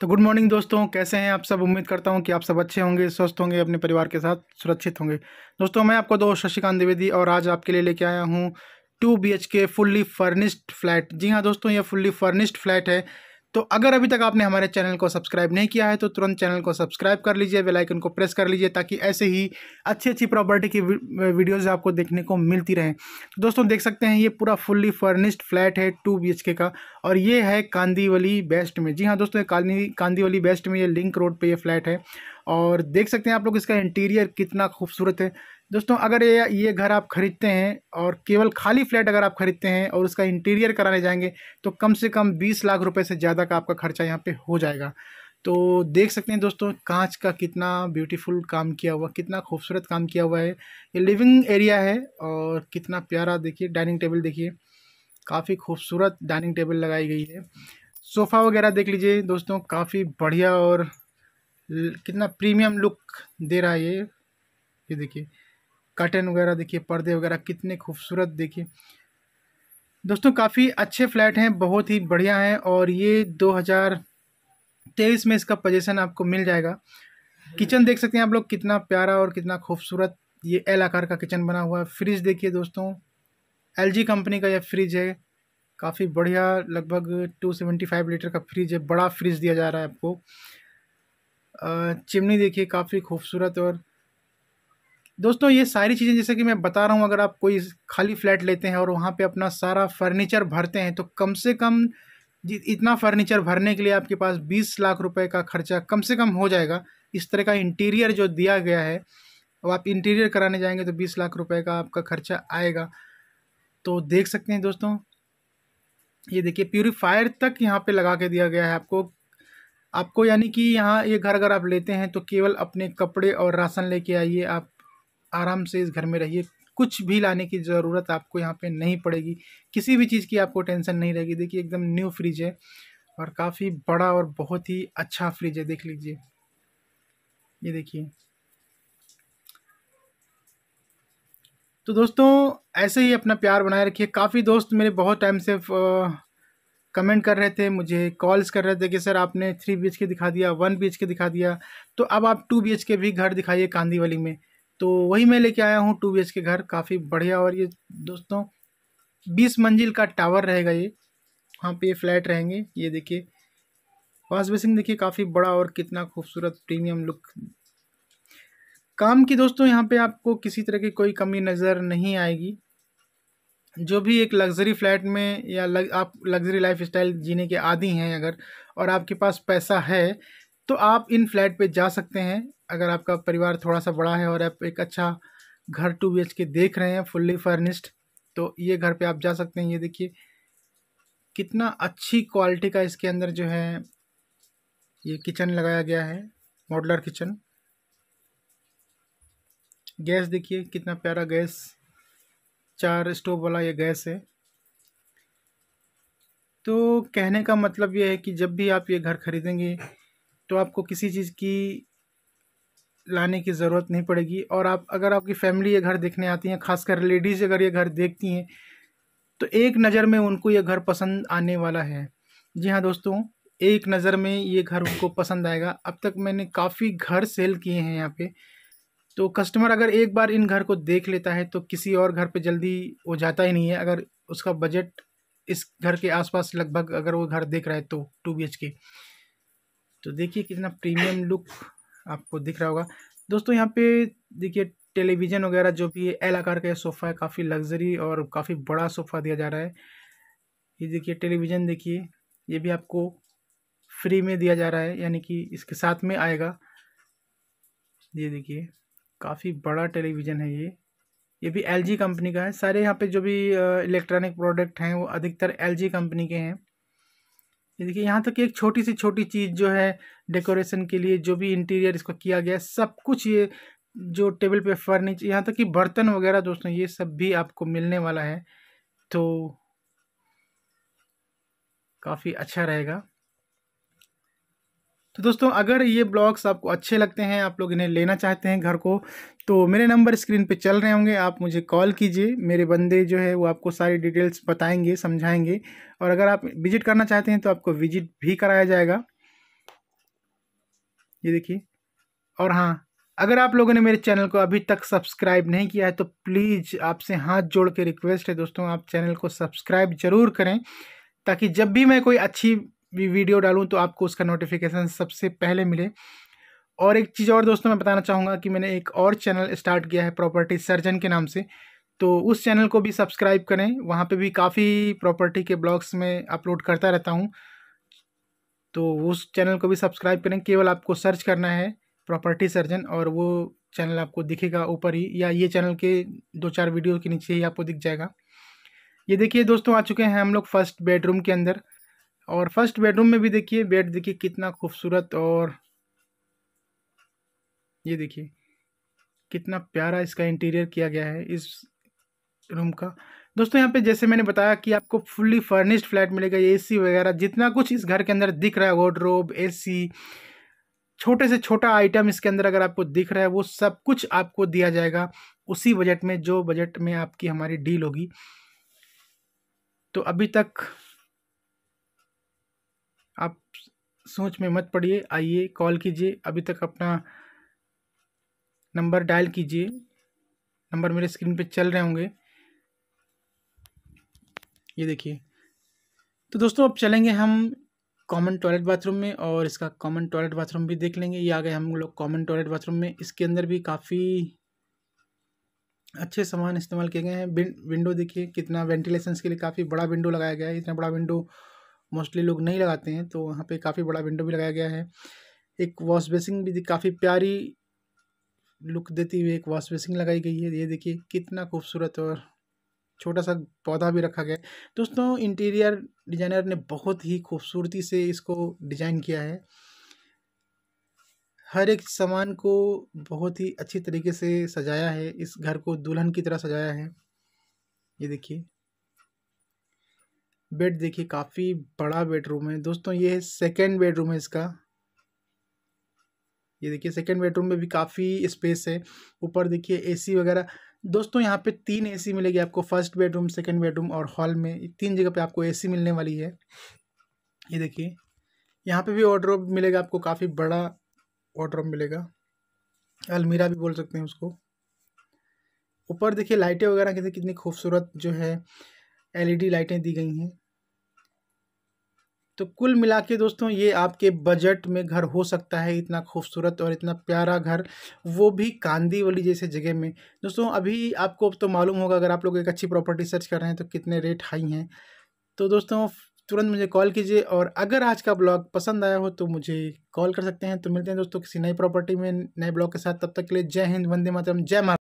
तो good morning दोस्तों कैसे हैं आप सब उम्मीद करता हूं कि आप सब अच्छे होंगे स्वस्थ होंगे अपने परिवार के साथ सुरक्षित होंगे दोस्तों मैं आपको दोस्त शशिकांत द्विवेदी और आज आपके लिए लेके आया हूं two B H K fully furnished flat जी हाँ दोस्तों ये फुल्ली फर्निश्ड फ्लैट है तो अगर अभी तक आपने हमारे चैनल को सब्सक्राइब नहीं किया है तो तुरंत चैनल को सब्सक्राइब कर लीजिए बेल आइकन को प्रेस कर लीजिए ताकि ऐसे ही अच्छी अच्छी प्रॉपर्टी की वीडियोस आपको देखने को मिलती रहें तो दोस्तों देख सकते हैं ये पूरा फुल्ली फर्निश्ड फ्लैट है टू बी का और ये है कांदीवली बेस्ट में जी हाँ दोस्तों कांदी कांदीवली बेस्ट में ये लिंक रोड पर यह फ्लैट है और देख सकते हैं आप लोग इसका इंटीरियर कितना खूबसूरत है दोस्तों अगर ये ये घर आप ख़रीदते हैं और केवल खाली फ्लैट अगर आप ख़रीदते हैं और उसका इंटीरियर कराने जाएंगे तो कम से कम बीस लाख रुपए से ज़्यादा का आपका खर्चा यहाँ पे हो जाएगा तो देख सकते हैं दोस्तों कांच का कितना ब्यूटीफुल काम किया हुआ कितना खूबसूरत काम किया हुआ है ये लिविंग एरिया है और कितना प्यारा देखिए डाइनिंग टेबल देखिए काफ़ी खूबसूरत डाइनिंग टेबल लगाई गई है सोफ़ा वगैरह देख लीजिए दोस्तों काफ़ी बढ़िया और कितना प्रीमियम लुक दे रहा है ये ये देखिए कर्टन वगैरह देखिए पर्दे वगैरह कितने खूबसूरत देखिए दोस्तों काफ़ी अच्छे फ्लैट हैं बहुत ही बढ़िया हैं और ये 2023 में इसका पोजेसन आपको मिल जाएगा किचन देख सकते हैं आप लोग कितना प्यारा और कितना खूबसूरत ये एल आकार का किचन बना हुआ है फ्रिज देखिए दोस्तों एलजी कंपनी का यह फ्रिज है काफ़ी बढ़िया लगभग 275 लीटर का फ्रिज है बड़ा फ्रिज दिया जा रहा है आपको चिमनी देखिए काफ़ी खूबसूरत और दोस्तों ये सारी चीज़ें जैसे कि मैं बता रहा हूँ अगर आप कोई खाली फ्लैट लेते हैं और वहाँ पे अपना सारा फर्नीचर भरते हैं तो कम से कम इतना फर्नीचर भरने के लिए आपके पास बीस लाख रुपए का खर्चा कम से कम हो जाएगा इस तरह का इंटीरियर जो दिया गया है अब आप इंटीरियर कराने जाएंगे तो बीस लाख रुपये का आपका खर्चा आएगा तो देख सकते हैं दोस्तों ये देखिए प्योरीफायर तक यहाँ पर लगा के दिया गया है आपको आपको यानी कि यहाँ ये घर अगर आप लेते हैं तो केवल अपने कपड़े और राशन लेके आइए आप आराम से इस घर में रहिए कुछ भी लाने की ज़रूरत आपको यहाँ पे नहीं पड़ेगी किसी भी चीज़ की आपको टेंशन नहीं रहेगी देखिए एकदम न्यू फ्रिज है और काफ़ी बड़ा और बहुत ही अच्छा फ्रिज है देख लीजिए ये देखिए तो दोस्तों ऐसे ही अपना प्यार बनाए रखिए काफ़ी दोस्त मेरे बहुत टाइम से कमेंट कर रहे थे मुझे कॉल्स कर रहे थे कि सर आपने थ्री बी के दिखा दिया वन बी के दिखा दिया तो अब आप टू बी के भी घर दिखाइए कांदीवली में तो वही मैं लेके आया हूँ टू बी के घर काफ़ी बढ़िया और ये दोस्तों बीस मंजिल का टावर रहेगा ये वहाँ पे ये फ्लैट रहेंगे ये देखिए वाश बेसिन देखिए काफ़ी बड़ा और कितना खूबसूरत प्रीमियम लुक काम की दोस्तों यहाँ पे आपको किसी तरह की कोई कमी नज़र नहीं आएगी जो भी एक लग्जरी फ्लैट में या लग, आप लग्जरी लाइफ स्टाइल जीने के आदि हैं अगर और आपके पास पैसा है तो आप इन फ्लैट पे जा सकते हैं अगर आपका परिवार थोड़ा सा बड़ा है और आप एक अच्छा घर टू बी के देख रहे हैं फुल्ली फर्निश्ड तो ये घर पे आप जा सकते हैं ये देखिए कितना अच्छी क्वालिटी का इसके अंदर जो है ये किचन लगाया गया है मॉडलर किचन गैस देखिए कितना प्यारा गैस चार स्टोव वाला ये गैस है तो कहने का मतलब ये है कि जब भी आप ये घर खरीदेंगे तो आपको किसी चीज़ की लाने की ज़रूरत नहीं पड़ेगी और आप अगर आपकी फैमिली ये घर देखने आती हैं खासकर लेडीज़ अगर ये घर देखती हैं तो एक नज़र में उनको ये घर पसंद आने वाला है जी हाँ दोस्तों एक नज़र में ये घर उनको पसंद आएगा अब तक मैंने काफ़ी घर सेल किए हैं यहाँ पे तो कस्टमर अगर एक बार इन घर को देख लेता है तो किसी और घर पे जल्दी वो जाता ही नहीं है अगर उसका बजट इस घर के आसपास लगभग अगर वो घर देख रहा है तो टू बी के तो देखिए कितना प्रीमियम लुक आपको दिख रहा होगा दोस्तों यहाँ पे देखिए टेलीविज़न वगैरह जो भी एल आकार का सोफ़ा है काफ़ी लग्जरी और काफ़ी बड़ा सोफ़ा दिया जा रहा है ये देखिए टेलीविज़न देखिए ये भी आपको फ्री में दिया जा रहा है यानी कि इसके साथ में आएगा ये देखिए काफ़ी बड़ा टेलीविज़न है ये ये भी एल कंपनी का है सारे यहाँ पे जो भी इलेक्ट्रॉनिक प्रोडक्ट हैं वो अधिकतर एल कंपनी के हैं ये देखिए यहाँ तक कि एक छोटी सी छोटी चीज़ जो है डेकोरेशन के लिए जो भी इंटीरियर इसको किया गया है सब कुछ ये जो टेबल पे फर्नीचर यहाँ तक कि बर्तन वगैरह दोस्तों ये सब भी आपको मिलने वाला है तो काफ़ी अच्छा रहेगा तो दोस्तों अगर ये ब्लॉग्स आपको अच्छे लगते हैं आप लोग इन्हें लेना चाहते हैं घर को तो मेरे नंबर स्क्रीन पे चल रहे होंगे आप मुझे कॉल कीजिए मेरे बंदे जो है वो आपको सारी डिटेल्स बताएंगे समझाएंगे और अगर आप विजिट करना चाहते हैं तो आपको विजिट भी कराया जाएगा ये देखिए और हाँ अगर आप लोगों ने मेरे चैनल को अभी तक सब्सक्राइब नहीं किया है तो प्लीज़ आपसे हाथ जोड़ के रिक्वेस्ट है दोस्तों आप चैनल को सब्सक्राइब ज़रूर करें ताकि जब भी मैं कोई अच्छी भी वीडियो डालूँ तो आपको उसका नोटिफिकेशन सबसे पहले मिले और एक चीज़ और दोस्तों मैं बताना चाहूँगा कि मैंने एक और चैनल स्टार्ट किया है प्रॉपर्टी सर्जन के नाम से तो उस चैनल को भी सब्सक्राइब करें वहाँ पे भी काफ़ी प्रॉपर्टी के ब्लॉग्स में अपलोड करता रहता हूँ तो उस चैनल को भी सब्सक्राइब करें केवल आपको सर्च करना है प्रॉपर्टी सर्जन और वो चैनल आपको दिखेगा ऊपर ही या ये चैनल के दो चार वीडियो के नीचे ही आपको दिख जाएगा ये देखिए दोस्तों आ चुके हैं हम लोग फर्स्ट बेडरूम के अंदर और फर्स्ट बेडरूम में भी देखिए बेड देखिए कितना खूबसूरत और ये देखिए कितना प्यारा इसका इंटीरियर किया गया है इस रूम का दोस्तों यहाँ पे जैसे मैंने बताया कि आपको फुल्ली फर्निश्ड फ्लैट मिलेगा एसी वगैरह जितना कुछ इस घर के अंदर दिख रहा है वार्ड्रोब सी छोटे से छोटा आइटम इसके अंदर अगर आपको दिख रहा है वो सब कुछ आपको दिया जाएगा उसी बजट में जो बजट में आपकी हमारी डील होगी तो अभी तक आप सोच में मत पड़िए आइए कॉल कीजिए अभी तक अपना नंबर डायल कीजिए नंबर मेरे स्क्रीन पे चल रहे होंगे ये देखिए तो दोस्तों अब चलेंगे हम कॉमन टॉयलेट बाथरूम में और इसका कॉमन टॉयलेट बाथरूम भी देख लेंगे ये आ गए हम लोग कॉमन टॉयलेट बाथरूम में इसके अंदर भी काफ़ी अच्छे सामान इस्तेमाल किए गए हैं विंडो देखिए कितना वेंटिलेशन के लिए काफ़ी बड़ा विंडो लगाया गया है इतना बड़ा विंडो मोस्टली लोग नहीं लगाते हैं तो वहाँ पे काफ़ी बड़ा विंडो भी लगाया गया है एक वॉश बेसिंग भी काफ़ी प्यारी लुक देती हुई एक वॉश बेसिंग लगाई गई है ये देखिए कितना खूबसूरत और छोटा सा पौधा भी रखा गया दोस्तों इंटीरियर डिजाइनर ने बहुत ही खूबसूरती से इसको डिज़ाइन किया है हर एक सामान को बहुत ही अच्छी तरीके से सजाया है इस घर को दुल्हन की तरह सजाया है ये देखिए बेड देखिए काफ़ी बड़ा बेडरूम है दोस्तों ये सेकेंड बेडरूम है इसका ये देखिए सेकेंड बेडरूम में भी काफ़ी स्पेस है ऊपर देखिए एसी वगैरह दोस्तों यहाँ पे तीन एसी मिलेगी आपको फर्स्ट बेडरूम सेकेंड बेडरूम और हॉल में तीन जगह पे आपको एसी मिलने वाली है ये देखिए यहाँ पे भी ऑर्डर मिलेगा आपको काफ़ी बड़ा ऑर्डर मिलेगा अलमीरा भी बोल सकते हैं उसको ऊपर देखिए लाइटें वगैरह कितनी खूबसूरत जो है एलईडी लाइटें दी गई हैं तो कुल मिला के दोस्तों ये आपके बजट में घर हो सकता है इतना खूबसूरत और इतना प्यारा घर वो भी कांदी वाली जैसे जगह में दोस्तों अभी आपको तो मालूम होगा अगर आप लोग एक अच्छी प्रॉपर्टी सर्च कर रहे हैं तो कितने रेट हाई हैं तो दोस्तों तुरंत मुझे कॉल कीजिए और अगर आज का ब्लॉग पसंद आया हो तो मुझे कॉल कर सकते हैं तो मिलते हैं दोस्तों किसी नई प्रॉपर्टी में नए ब्लॉग के साथ तब तक के लिए जय हिंद वंदे मातरम जय